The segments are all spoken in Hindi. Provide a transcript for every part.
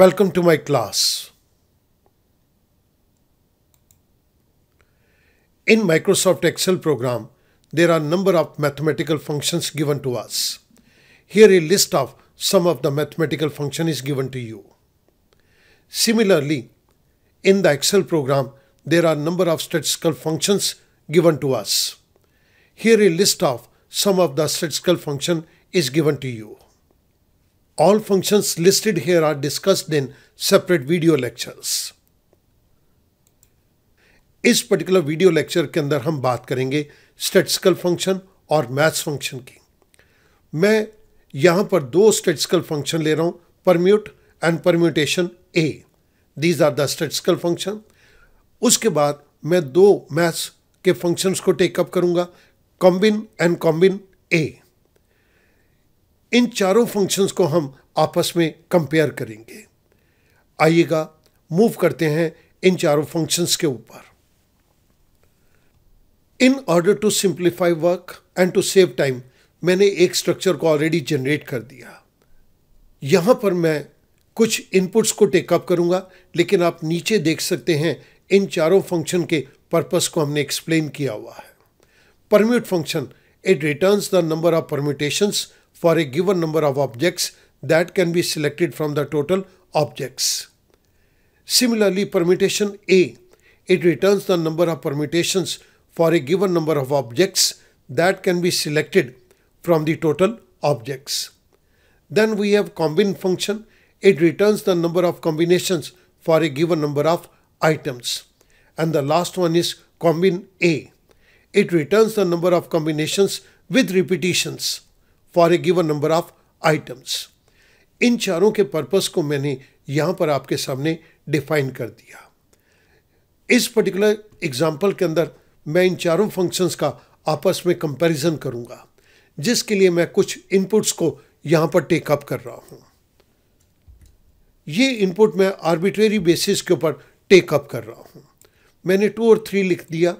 Welcome to my class. In Microsoft Excel program, there are number of mathematical functions given to us. Here a list of some of the mathematical function is given to you. Similarly, in the Excel program, there are number of statistical functions given to us. Here a list of some of the statistical function is given to you. All functions listed here are discussed in separate video lectures. इस पर्टिकुलर वीडियो लेक्चर के अंदर हम बात करेंगे स्टेटिस्टिकल फंक्शन और मैथ्स फंक्शन की मैं यहां पर दो स्टेटिस्टिकल फंक्शन ले रहा हूं permute and permutation A these are the statistical function उसके बाद मैं दो मैथ्स के फंक्शंस को टेकअप करूंगा कॉम्बिन एंड कॉम्बिन ए इन चारों फंक्शंस को हम आपस में कंपेयर करेंगे आइएगा मूव करते हैं इन चारों फंक्शंस के ऊपर in order to simplify work and to save time मैंने एक स्ट्रक्चर को ऑलरेडी जनरेट कर दिया यहां पर मैं कुछ इनपुट्स को टेकअप करूंगा लेकिन आप नीचे देख सकते हैं इन चारों फंक्शन के पर्पस को हमने एक्सप्लेन किया हुआ है permute function it returns the number of permutations for a given number of objects that can be selected from the total objects. Similarly, permutation A, it returns the number of permutations for a given number of objects that can be selected from the total objects. Then we have combine function, it returns the number of combinations for a given number of items. And the last one is combine A. It returns the number of combinations with repetitions for a given number of items इन चारों के पर्पस को मैंने यहां पर आपके सामने डिफाइन कर दिया इस पर्टिकुलर एग्जाम्पल के अंदर मैं इन चारों फंक्शंस का आपस में कंपैरिजन करूंगा जिसके लिए मैं कुछ इनपुट्स को यहां पर टेकअप कर रहा हूँ ये इनपुट मैं आर्बिट्रेरी बेसिस के ऊपर टेकअप कर रहा हूँ मैंने टू और थ्री लिख दिया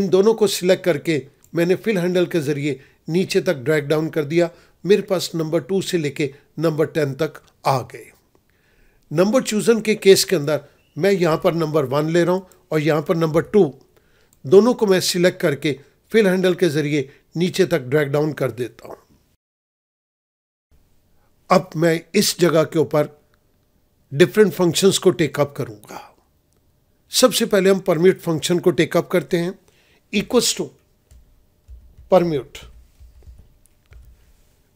इन दोनों को सिलेक्ट करके मैंने फिल हैंडल के ज़रिए नीचे तक ड्रैग डाउन कर दिया मेरे पास नंबर टू से लेके नंबर टेन तक आ गए नंबर चूजन के केस के अंदर मैं यहाँ पर नंबर वन ले रहा हूँ और यहाँ पर नंबर टू दोनों को मैं सिलेक्ट करके फिल हैंडल के ज़रिए नीचे तक ड्रैग डाउन कर देता हूँ अब मैं इस जगह के ऊपर डिफरेंट फंक्शंस को टेकअप करूँगा सबसे पहले हम परम्यूट फंक्शन को टेकअप करते हैं equal to permute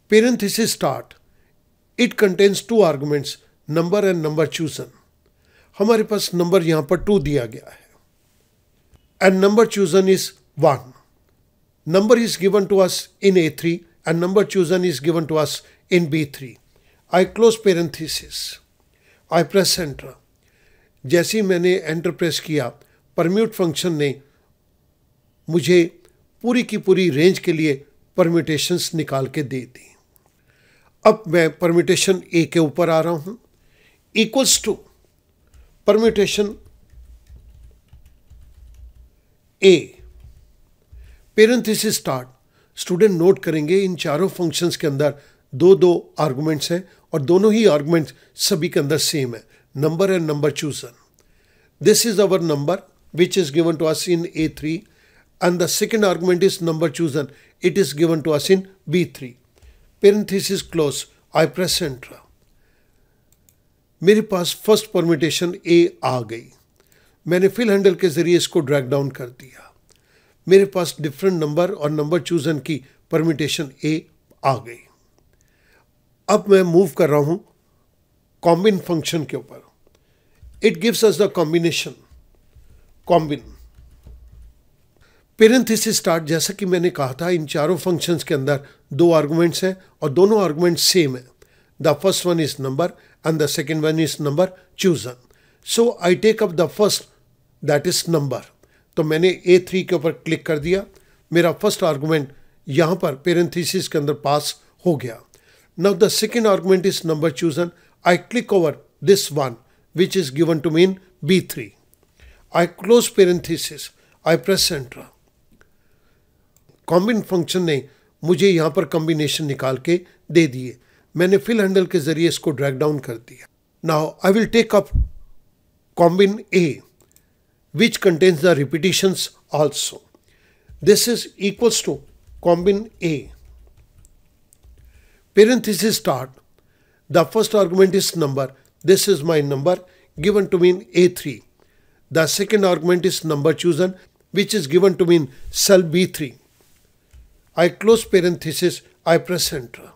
Parenthesis start. It contains two arguments, number and number chosen. हमारे पास नंबर यहाँ पर टू दिया गया है and number chosen is one number is given to us in A three and number chosen is given to us in B three I close parenthesis I press enter जैसे ही मैंने एंटर प्रेस किया परम्यूट फंक्शन ने मुझे पूरी की पूरी रेंज के लिए परम्यूटेशंस निकाल के दे दी अब मैं परमिटेशन ए के ऊपर आ रहा हूं equals to permutation A parenthesis start student note करेंगे इन चारों फंक्शंस के अंदर दो दो आर्गुमेंट्स हैं और दोनों ही आर्गुमेंट्स सभी के अंदर सेम है number and number chosen this is our number which is given to us in A three and the second argument is number chosen it is given to us in B three parenthesis close I press enter मेरे पास फर्स्ट परमिटेशन ए आ गई मैंने फिल हैंडल के ज़रिए इसको ड्रैग डाउन कर दिया मेरे पास डिफरेंट नंबर और नंबर चूजन की परमिटेशन ए आ गई अब मैं मूव कर रहा हूं कॉम्बिन फंक्शन के ऊपर it gives us the combination combin parenthesis start जैसा कि मैंने कहा था इन चारों फंक्शंस के अंदर दो आर्गूमेंट्स हैं और दोनों आर्गूमेंट सेम हैं the first one is number and the second one is number chosen so I take up the first that is number तो मैंने ए थ्री के ऊपर क्लिक कर दिया मेरा फर्स्ट आर्गूमेंट यहाँ पर पेरेंथिस के अंदर पास हो गया now the second argument is number chosen I click over this one which is given to mean B three I close parenthesis I press enter combin function ने मुझे यहाँ पर कॉम्बिनेशन निकाल के दे दिए मैंने फिल हैंडल के जरिए इसको ड्रैग डाउन कर दिया now I will take up combin A which contains the repetitions also this is equals to combin A parenthesis start the first argument is number this is my number given to mean A three the second argument is number chosen which is given to mean cell B three I close parenthesis I press enter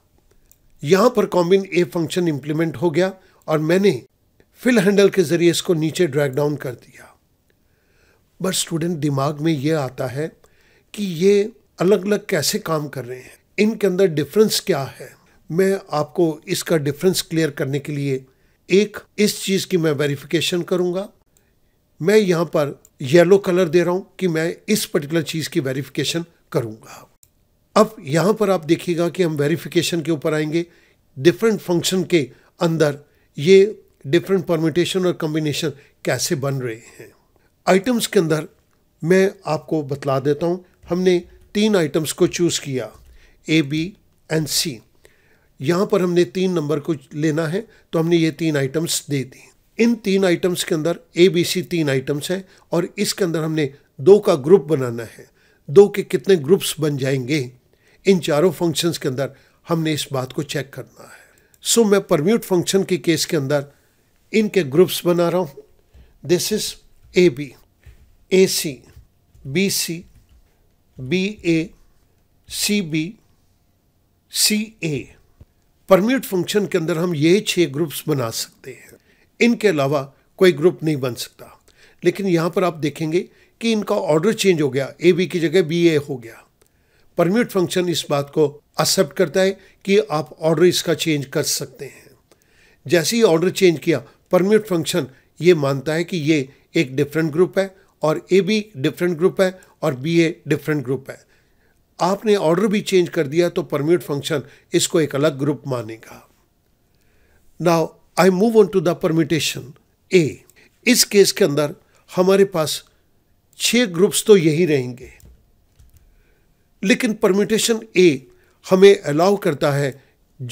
यहां पर कॉम्बिन ए फंक्शन इंप्लीमेंट हो गया और मैंने फिल हैंडल के जरिए इसको नीचे ड्रैग डाउन कर दिया बट स्टूडेंट दिमाग में यह आता है कि ये अलग अलग कैसे काम कर रहे हैं इनके अंदर डिफरेंस क्या है मैं आपको इसका डिफरेंस क्लियर करने के लिए एक इस चीज़ की मैं वेरिफिकेशन करूंगा मैं यहाँ पर येलो कलर दे रहा हूं कि मैं इस पर्टिकुलर चीज़ की वेरिफिकेशन करूंगा अब यहाँ पर आप देखिएगा कि हम वेरिफिकेशन के ऊपर आएंगे डिफरेंट फंक्शन के अंदर ये डिफरेंट परमिटेशन और कम्बिनेशन कैसे बन रहे हैं आइटम्स के अंदर मैं आपको बतला देता हूँ हमने तीन आइटम्स को चूज़ किया ए बी एंड सी यहाँ पर हमने तीन नंबर को लेना है तो हमने ये तीन आइटम्स दे दी इन तीन आइटम्स के अंदर ए बी सी तीन आइटम्स हैं और इसके अंदर हमने दो का ग्रुप बनाना है दो के कितने ग्रुप्स बन जाएंगे इन चारों फंक्शंस के अंदर हमने इस बात को चेक करना है सो so, मैं परम्यूट फंक्शन के केस के अंदर इनके ग्रुप्स बना रहा हूँ this is A B A C B C B A C B C A permute function के अंदर हम ये छः ग्रुप्स बना सकते हैं इनके अलावा कोई ग्रुप नहीं बन सकता लेकिन यहाँ पर आप देखेंगे कि इनका ऑर्डर चेंज हो गया ए बी की जगह बी ए हो गया परमिट फंक्शन इस बात को एक्सेप्ट करता है कि आप ऑर्डर इसका चेंज कर सकते हैं जैसे ही ऑर्डर चेंज किया परमिट फंक्शन ये मानता है कि ये एक डिफरेंट ग्रुप है और ए बी डिफरेंट ग्रुप है और बी ए डिफरेंट ग्रुप है आपने ऑर्डर भी चेंज कर दिया तो परमिट फंक्शन इसको एक अलग ग्रुप मानेगा now I move on to the permutation A इस केस के अंदर हमारे पास छह ग्रुप्स तो यही रहेंगे लेकिन परमिटेशन ए हमें अलाउ करता है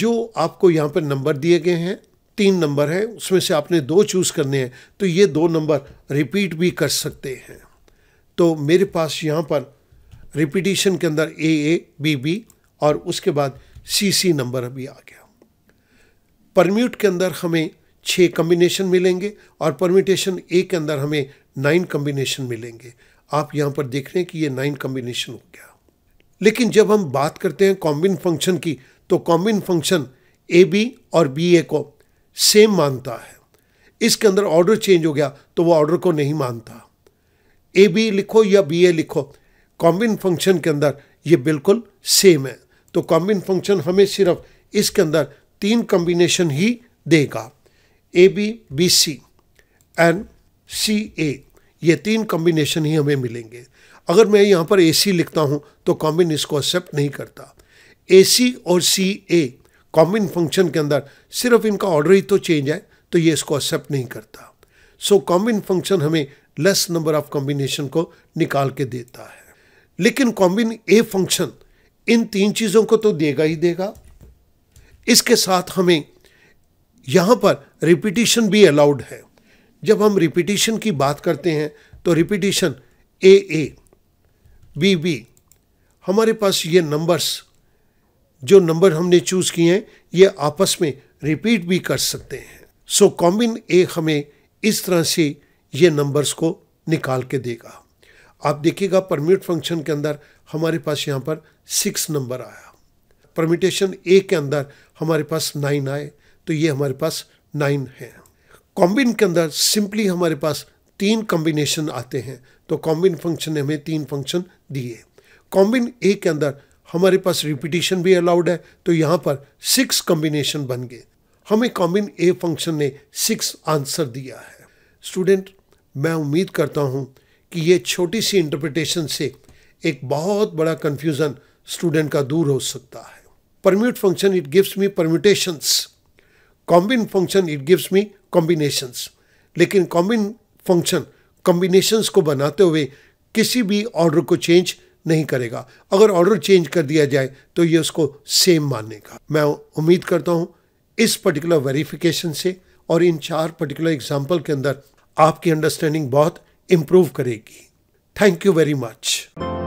जो आपको यहाँ पर नंबर दिए गए हैं तीन नंबर हैं उसमें से आपने दो चूज़ करने हैं तो ये दो नंबर रिपीट भी कर सकते हैं तो मेरे पास यहाँ पर रिपीटिशन के अंदर ए ए बी बी और उसके बाद सी सी नंबर भी आ गया परम्यूट के अंदर हमें छः कम्बिनेशन मिलेंगे और परमिटेशन ए के अंदर हमें नाइन कम्बिनेशन मिलेंगे आप यहाँ पर देख रहे हैं कि ये नाइन कम्बिनेशन हो गया लेकिन जब हम बात करते हैं कॉम्बिन फंक्शन की तो कॉम्बिन फंक्शन ए बी और बी ए को सेम मानता है इसके अंदर ऑर्डर चेंज हो गया तो वो ऑर्डर को नहीं मानता ए बी लिखो या बी ए लिखो कॉम्बिन फंक्शन के अंदर ये बिल्कुल सेम है तो कॉम्बिन फंक्शन हमें सिर्फ इसके अंदर तीन कॉम्बिनेशन ही देगा A B B C and C A ये तीन कॉम्बिनेशन ही हमें मिलेंगे अगर मैं यहाँ पर ए सी लिखता हूँ तो कॉम्बिन इसको एक्सेप्ट नहीं करता ए सी और सी ए कॉम्बिन फंक्शन के अंदर सिर्फ इनका ऑर्डर ही तो चेंज है तो ये इसको एक्सेप्ट नहीं करता सो कॉम्बिन फंक्शन हमें लेस नंबर ऑफ कॉम्बिनेशन को निकाल के देता है लेकिन कॉम्बिन ए फंक्शन इन तीन चीज़ों को तो देगा ही देगा इसके साथ हमें यहाँ पर रिपीटिशन भी अलाउड है जब हम रिपीटिशन की बात करते हैं तो repetition A A B B हमारे पास ये नंबर्स जो नंबर हमने चूज़ किए हैं ये आपस में रिपीट भी कर सकते हैं सो कॉम्बिन ए हमें इस तरह से ये नंबर्स को निकाल के देगा आप देखिएगा परम्यूट फंक्शन के अंदर हमारे पास यहाँ पर सिक्स नंबर आया परमिटेशन ए के अंदर हमारे पास नाइन आए तो ये हमारे पास नाइन है कॉम्बिन के अंदर सिंपली हमारे पास तीन कॉम्बिनेशन आते हैं तो कॉम्बिन फंक्शन ने हमें तीन फंक्शन दिए कॉम्बिन ए के अंदर हमारे पास रिपीटिशन भी अलाउड है तो यहाँ पर सिक्स कॉम्बिनेशन बन गए हमें कॉम्बिन ए फंक्शन ने सिक्स आंसर दिया है स्टूडेंट मैं उम्मीद करता हूँ कि ये छोटी सी इंटरप्रिटेशन से एक बहुत बड़ा कन्फ्यूज़न स्टूडेंट का दूर हो सकता है permute function it gives me permutations combin function it gives me combinations लेकिन कॉम्बिन फंक्शन कॉम्बिनेशंस को बनाते हुए किसी भी ऑर्डर को चेंज नहीं करेगा अगर ऑर्डर चेंज कर दिया जाए तो ये उसको सेम मानेगा मैं उम्मीद करता हूँ इस पर्टिकुलर वेरिफिकेशन से और इन चार पर्टिकुलर एग्जाम्पल के अंदर आपकी अंडरस्टैंडिंग बहुत इम्प्रूव करेगी थैंक यू वेरी मच